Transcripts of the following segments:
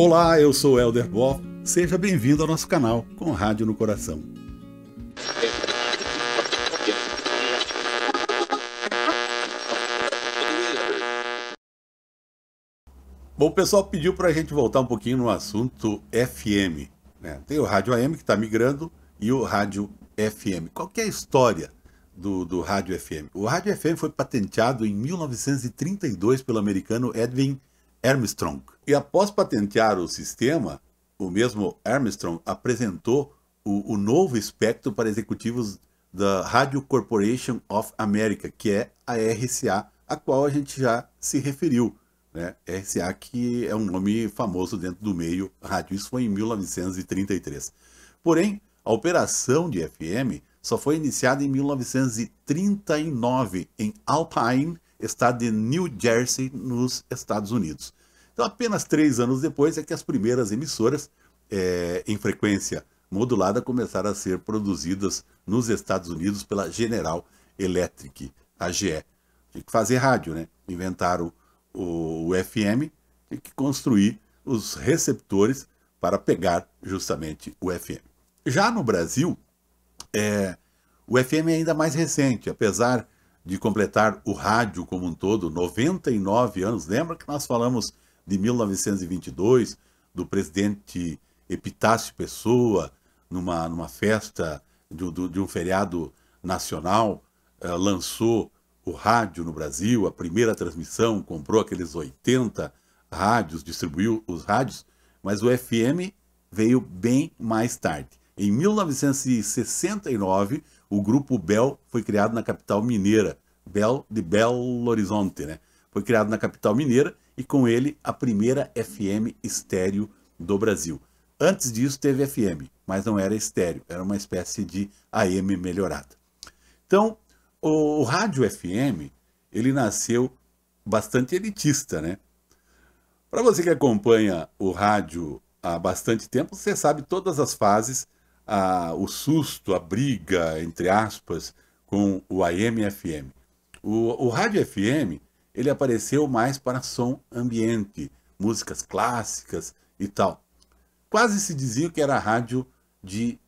Olá, eu sou Elder Boff. Seja bem-vindo ao nosso canal com Rádio no Coração. Bom, o pessoal pediu para a gente voltar um pouquinho no assunto FM. Né? Tem o rádio AM que está migrando e o rádio FM. Qual é a história do, do rádio FM? O rádio FM foi patenteado em 1932 pelo americano Edwin Armstrong. E após patentear o sistema, o mesmo Armstrong apresentou o, o novo espectro para executivos da Radio Corporation of America, que é a RCA, a qual a gente já se referiu. Né? RCA, que é um nome famoso dentro do meio rádio. Isso foi em 1933. Porém, a operação de FM só foi iniciada em 1939 em Alpine, estado de New Jersey, nos Estados Unidos. Então, apenas três anos depois é que as primeiras emissoras é, em frequência modulada começaram a ser produzidas nos Estados Unidos pela General Electric, a GE. Tinha que fazer rádio, né? Inventaram o, o FM, tinha que construir os receptores para pegar justamente o FM. Já no Brasil, é, o FM é ainda mais recente, apesar de completar o rádio como um todo 99 anos. Lembra que nós falamos de 1922, do presidente Epitácio Pessoa, numa, numa festa de, de, um feriado nacional, eh, lançou o rádio no Brasil, a primeira transmissão, comprou aqueles 80 rádios, distribuiu os rádios, mas o FM veio bem mais tarde. Em 1969, o grupo Bell foi criado na capital mineira, Bell de Belo Horizonte, né? Foi criado na capital mineira e com ele a primeira FM estéreo do Brasil. Antes disso teve FM, mas não era estéreo, era uma espécie de AM melhorada. Então, o, o rádio FM, ele nasceu bastante elitista, né? Para você que acompanha o rádio há bastante tempo, você sabe todas as fases, a, o susto, a briga, entre aspas, com o AM-FM. O, o rádio FM ele apareceu mais para som ambiente, músicas clássicas e tal. Quase se dizia que era a rádio de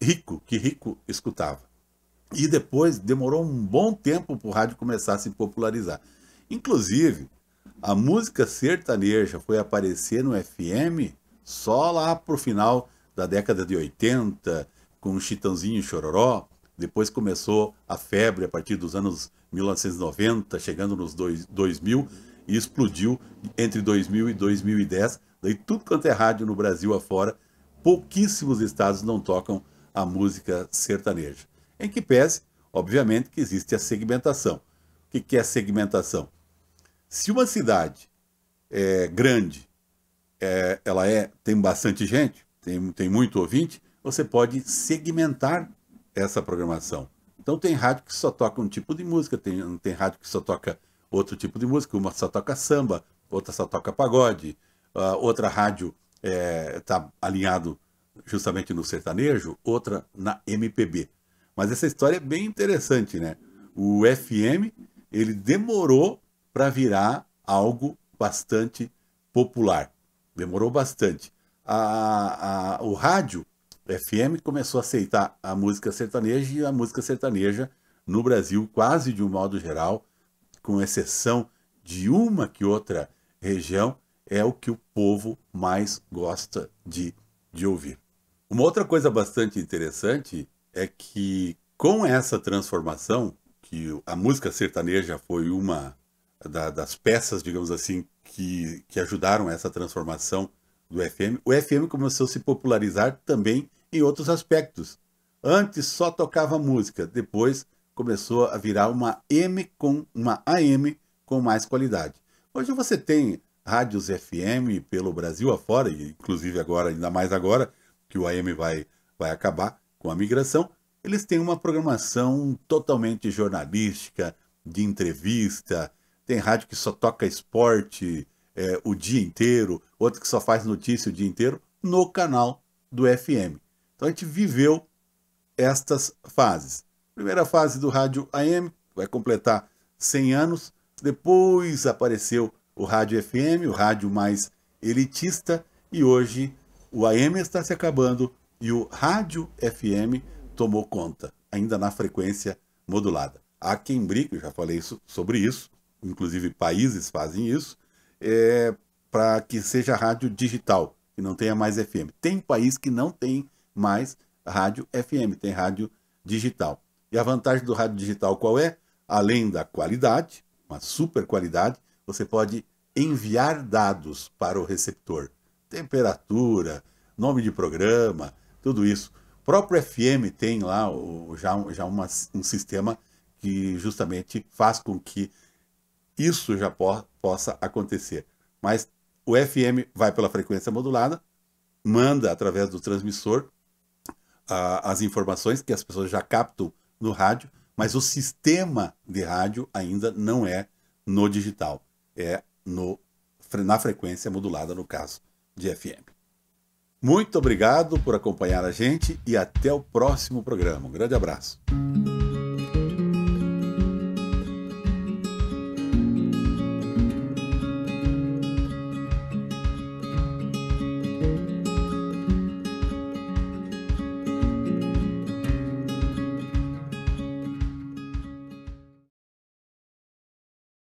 rico, que rico escutava. E depois demorou um bom tempo para o rádio começar a se popularizar. Inclusive, a música sertaneja foi aparecer no FM só lá para o final da década de 80, com o Chitãozinho e Chororó, depois começou a febre a partir dos anos 1990, chegando nos dois, 2000 e explodiu entre 2000 e 2010. Daí tudo quanto é rádio no Brasil afora, pouquíssimos estados não tocam a música sertaneja. Em que pese, obviamente, que existe a segmentação. O que é segmentação? Se uma cidade é grande, é, ela é tem bastante gente, tem, tem muito ouvinte, você pode segmentar essa programação. Então tem rádio que só toca um tipo de música, tem, tem rádio que só toca outro tipo de música, uma só toca samba, outra só toca pagode, ah, outra rádio está é, tá alinhado justamente no sertanejo, outra na MPB. Mas essa história é bem interessante, né? O FM ele demorou para virar algo bastante popular, demorou bastante. A, a, o rádio FM começou a aceitar a música sertaneja e a música sertaneja no Brasil, quase de um modo geral, com exceção de uma que outra região, é o que o povo mais gosta de, de ouvir. Uma outra coisa bastante interessante é que com essa transformação, que a música sertaneja foi uma da, das peças, digamos assim, que, que ajudaram essa transformação do FM, o FM começou a se popularizar também em outros aspectos. Antes só tocava música, depois começou a virar uma M com uma AM com mais qualidade. Hoje você tem rádios FM pelo Brasil afora, e inclusive agora, ainda mais agora, que o AM vai, vai acabar com a migração, eles têm uma programação totalmente jornalística, de entrevista, tem rádio que só toca esporte é, o dia inteiro, outro que só faz notícia o dia inteiro, no canal do FM. Então a gente viveu estas fases. Primeira fase do rádio AM, vai completar 100 anos. Depois apareceu o rádio FM, o rádio mais elitista, e hoje o AM está se acabando e o rádio FM tomou conta, ainda na frequência modulada. Há quem brinque, já falei isso, sobre isso, inclusive países fazem isso, é, para que seja rádio digital, que não tenha mais FM. Tem país que não tem mais rádio FM, tem rádio digital. E a vantagem do rádio digital qual é? Além da qualidade, uma super qualidade, você pode enviar dados para o receptor. Temperatura, nome de programa, tudo isso. O próprio FM tem lá o, já, já uma, um sistema que justamente faz com que isso já po possa acontecer. Mas o FM vai pela frequência modulada, manda através do transmissor a, as informações que as pessoas já captam no rádio, mas o sistema de rádio ainda não é no digital, é no, na frequência modulada, no caso de FM. Muito obrigado por acompanhar a gente e até o próximo programa. Um grande abraço.